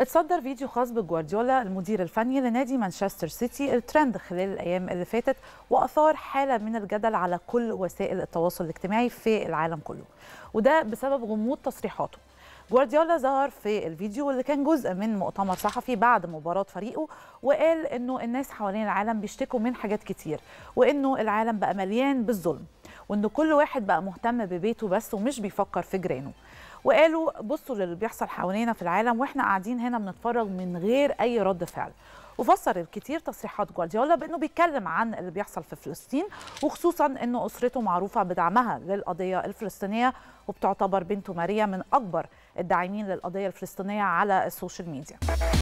اتصدر فيديو خاص بجوارديولا المدير الفني لنادي مانشستر سيتي الترند خلال الايام اللي فاتت واثار حاله من الجدل على كل وسائل التواصل الاجتماعي في العالم كله وده بسبب غموض تصريحاته جوارديولا ظهر في الفيديو اللي كان جزء من مؤتمر صحفي بعد مباراة فريقه وقال انه الناس حوالين العالم بيشتكوا من حاجات كتير وانه العالم بقى مليان بالظلم وان كل واحد بقى مهتم ببيته بس ومش بيفكر في جيرانه وقالوا بصوا للي بيحصل حوالينا في العالم واحنا قاعدين هنا بنتفرج من غير اي رد فعل وفسر الكثير تصريحات جوارديولا بانه بيتكلم عن اللي بيحصل في فلسطين وخصوصا انه اسرته معروفه بدعمها للقضيه الفلسطينيه وبتعتبر بنته ماريا من اكبر الداعمين للقضيه الفلسطينيه على السوشيال ميديا